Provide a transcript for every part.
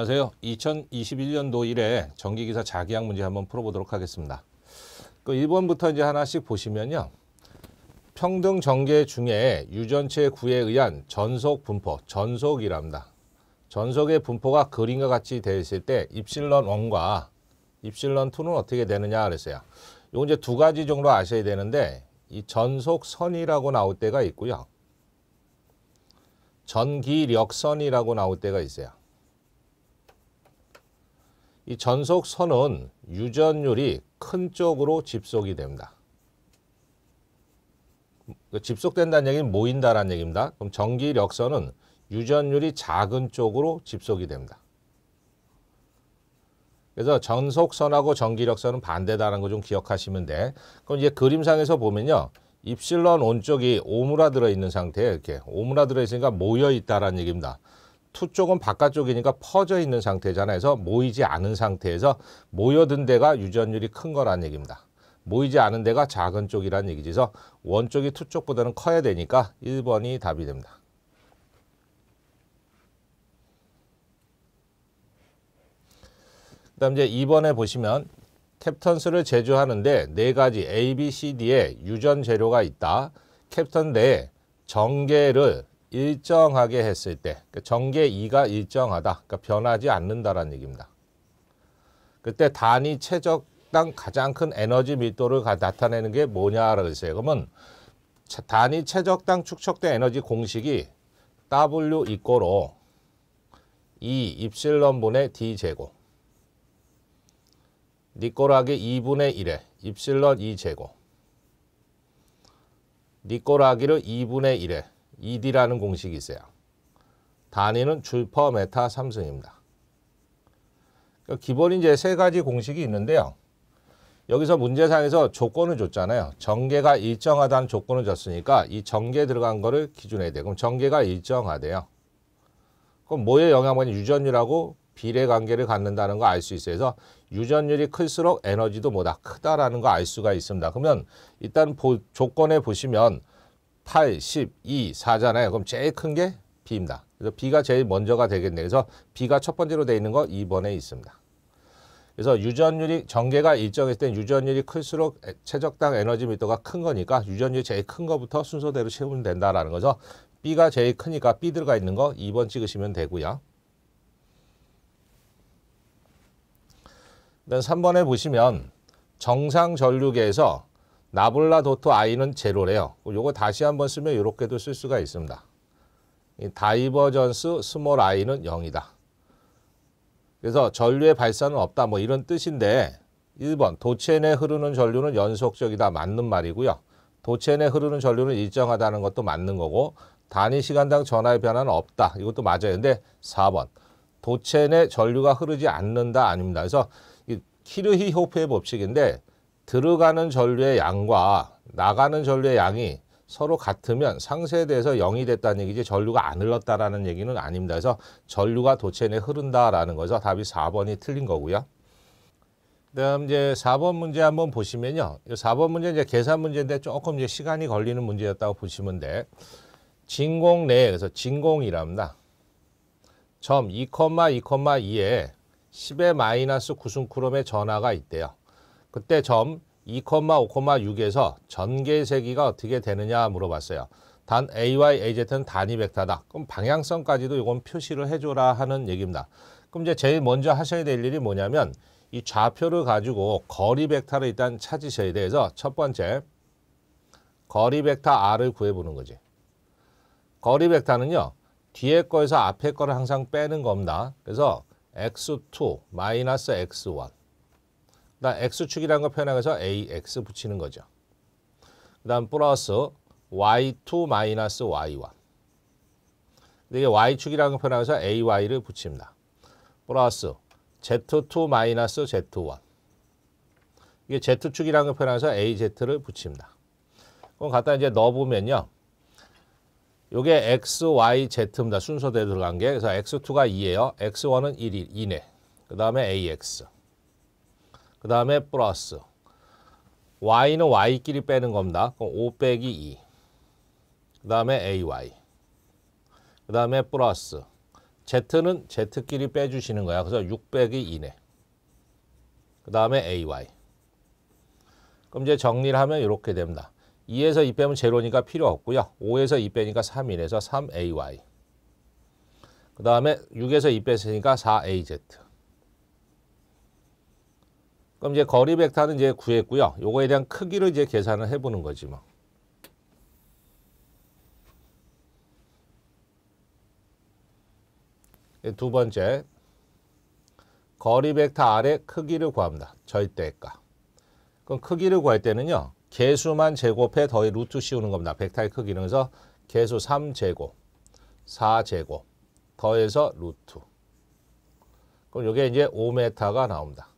안녕하세요. 2021년도 1회 전기기사 자기학 문제 한번 풀어보도록 하겠습니다. 그 1번부터 이제 하나씩 보시면요. 평등 전개 중에 유전체 구에 의한 전속 분포, 전속이랍니다. 전속의 분포가 그림과 같이 되어 있을 때입실론1과입실론2는 어떻게 되느냐 그랬어요. 요건 이제 두 가지 정도 아셔야 되는데 이 전속선이라고 나올 때가 있고요. 전기력선이라고 나올 때가 있어요. 이 전속선은 유전율이 큰 쪽으로 집속이 됩니다. 그 집속된다는 얘기는 모인다라는 얘기입니다. 그럼 전기력선은 유전율이 작은 쪽으로 집속이 됩니다. 그래서 전속선하고 전기력선은 반대다라는 거 좀 기억하시면 돼. 그럼 이제 그림상에서 보면요. 입실론 온쪽이 오므라들어 있는 상태에 이렇게 오므라들어 있으니까 모여 있다라는 얘기입니다. 투 쪽은 바깥쪽이니까 퍼져 있는 상태잖아요. 그래서 모이지 않은 상태에서 모여든 데가 유전율이 큰 거란 얘기입니다. 모이지 않은 데가 작은 쪽이란 얘기지. 그래서 원쪽이 투 쪽보다는 커야 되니까 1번이 답이 됩니다. 그 다음 이제 2번에 보시면 캡턴스를 제조하는데 네 가지 A, B, C, D의 유전 재료가 있다. 캡턴 내에 네, 정계를 일정하게 했을 때그니까 정계 2가 일정하다. 그러니까 변하지 않는다라는 얘기입니다. 그때 단위 최적당 가장 큰 에너지 밀도를 가, 나타내는 게 뭐냐라고 했어요. 그러면 단위 최적당 축적된 에너지 공식이 W 이꼬로 E 입실론분의 D 제곱 니꼬라기 2분의 1에 입실론 2 제곱 니꼬라기를 2분의 1에 ED라는 공식이 있어요. 단위는 줄퍼 메타 삼승입니다. 그 기본 이제 세 가지 공식이 있는데요. 여기서 문제상에서 조건을 줬잖아요. 전개가 일정하다는 조건을 줬으니까 이 전개 들어간 거를 기준해야 돼요. 그럼 전개가 일정하대요. 그럼 뭐에 영향받는 유전율하고 비례 관계를 갖는다는 거 알 수 있어서 요그래 유전율이 클수록 에너지도 뭐다 크다라는 거 알 수가 있습니다. 그러면 일단 조건에 보시면 8, 12, 4잖아요. 그럼 제일 큰 게 B입니다. 그래서 B가 제일 먼저가 되겠네요. 그래서 B가 첫 번째로 되어 있는 거 2번에 있습니다. 그래서 유전율이 전개가 일정했을 때 유전율이 클수록 최적당 에너지 밀도가 큰 거니까 유전율이 제일 큰 거부터 순서대로 채우면 된다라는 거죠. B가 제일 크니까 B 들어가 있는 거 2번 찍으시면 되고요. 그다음 3번에 보시면 정상 전류계에서 나블라도트 i는 제로래요. 요거 다시 한번 쓰면 이렇게도 쓸 수가 있습니다. 다이버전스 스몰 i는 0이다. 그래서 전류의 발사는 없다 뭐 이런 뜻인데 1번 도체 내 흐르는 전류는 연속적이다 맞는 말이고요. 도체 내 흐르는 전류는 일정하다는 것도 맞는 거고 단위 시간당 전하의 변화는 없다. 이것도 맞아요. 근데 4번 도체 내 전류가 흐르지 않는다 아닙니다. 그래서 키르히호프의 법칙인데 들어가는 전류의 양과 나가는 전류의 양이 서로 같으면 상세에 대해서 0이 됐다는 얘기지 전류가 안 흘렀다라는 얘기는 아닙니다. 그래서 전류가 도체 내 흐른다라는 거죠. 답이 4번이 틀린 거고요. 그다음 이제 4번 문제 한번 보시면요. 4번 문제 이제 계산 문제인데 조금 이제 시간이 걸리는 문제였다고 보시면 돼. 진공 내에 그래서 진공이랍니다. 점 2,2,2에 10의 마이너스 9승크롬의 전화가 있대요. 그때 점 2,5,6에서 전개세기가 어떻게 되느냐 물어봤어요. 단 AY, AZ는 단위 벡터다. 그럼 방향성까지도 이건 표시를 해줘라 하는 얘기입니다. 그럼 이제 제일 먼저 하셔야 될 일이 뭐냐면 이 좌표를 가지고 거리 벡터를 일단 찾으셔야 돼서 첫 번째 거리 벡터 R을 구해보는 거지. 거리 벡터는요. 뒤에 거에서 앞에 거를 항상 빼는 겁니다. 그래서 x2 마이너스 x1 나 x축이라는 거 표현하면서 ax 붙이는 거죠. 그 다음 플러스 y2 마이너스 y1. 이게 y축이라는 거 표현하면서 ay를 붙입니다. 플러스 z2 마이너스 z1. 이게 z축이라는 거 표현하면서 az를 붙입니다. 그럼 갖다 이제 넣어보면요. 요게 x, y, z입니다. 순서대로 들어간 게. 그래서 x2가 2예요. x1은 1, 2네. 그 다음에 ax. 그 다음에 플러스 y는 y끼리 빼는 겁니다. 그럼 5 빼기 2. 그 다음에 ay. 그 다음에 플러스 z는 z끼리 빼주시는 거야. 그래서 6 빼기 2네. 그 다음에 ay. 그럼 이제 정리를 하면 이렇게 됩니다. 2에서 2 빼면 제로니까 필요 없고요. 5에서 2 빼니까 3이래서 3ay. 그 다음에 6에서 2 빼으니까 4az. 그럼 이제 거리 벡터는 이제 구했고요. 요거에 대한 크기를 이제 계산을 해보는 거지 뭐. 두 번째, 거리 벡터 아래 크기를 구합니다. 절대값. 그럼 크기를 구할 때는요. 개수만 제곱해 더해 루트 씌우는 겁니다. 벡터의 크기는 그래서 개수 3제곱, 4제곱 더해서 루트. 그럼 이게 이제 5m가 나옵니다.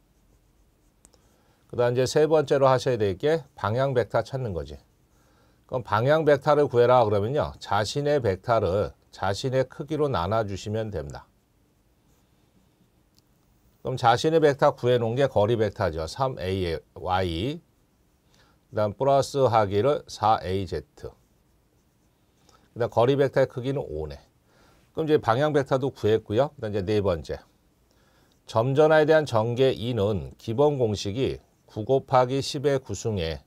그다음 이제 세 번째로 하셔야 될 게 방향 벡터 찾는 거지. 그럼 방향 벡터를 구해라 그러면요. 자신의 벡터를 자신의 크기로 나눠주시면 됩니다. 그럼 자신의 벡터 구해놓은 게 거리 벡터죠. 3ay, 그 다음 플러스 하기를 4az. 그 다음 거리 벡터의 크기는 5네. 그럼 이제 방향 벡터도 구했고요. 그 다음 이제 네 번째. 점전화에 대한 전개 2는 기본 공식이 9 곱하기 10의 구승에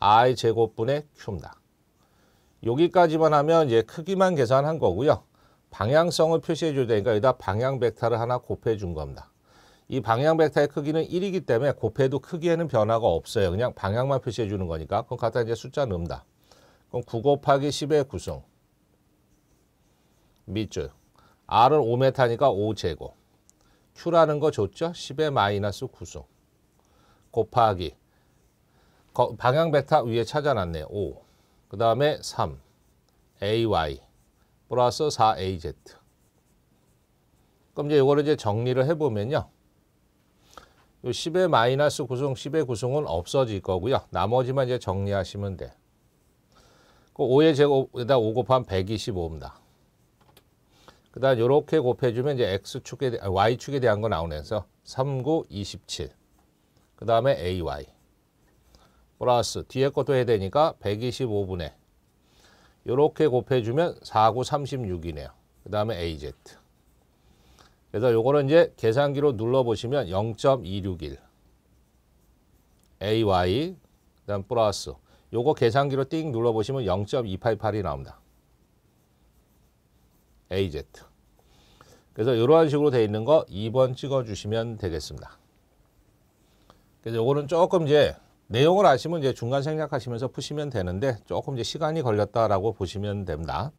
i 제곱분의 q입니다. 여기까지만 하면 이제 크기만 계산한 거고요. 방향성을 표시해 줘야 되니까 여기다 방향 벡터를 하나 곱해 준 겁니다. 이 방향 벡터의 크기는 1이기 때문에 곱해도 크기에는 변화가 없어요. 그냥 방향만 표시해 주는 거니까 그럼 갖다 이제 숫자 넣는다. 그럼 9 곱하기 10의 구성 밑줄 R은 5m니까 5제곱 Q라는 거 줬죠? 10의 마이너스 구성 곱하기 방향 벡타 위에 찾아놨네요. 5. 그 다음에 3. AY 플러스 4AZ 그럼 이제 이거를 이제 정리를 해보면요. 이 10의 마이너스 구성, 10의 구성은 없어질 거고요. 나머지만 이제 정리하시면 돼. 그 5의 제곱에다 5 곱하면 125입니다. 그 다음 이렇게 곱해주면 이제 X축에, 아, Y축에 대한 거 나오면서 39, 27. 그 다음에 ay 플러스 뒤에 것도 해야 되니까 125분의 이렇게 곱해주면 4 9 36이네요. 그 다음에 az 그래서 요거는 이제 계산기로 눌러보시면 0.261 ay 그다음 플러스 요거 계산기로 띵 눌러보시면 0.288이 나옵니다. az 그래서 이러한 식으로 되어 있는 거 2번 찍어주시면 되겠습니다. 그래서 요거는 조금 이제 내용을 아시면 이제 중간 생략하시면서 푸시면 되는데 조금 이제 시간이 걸렸다라고 보시면 됩니다.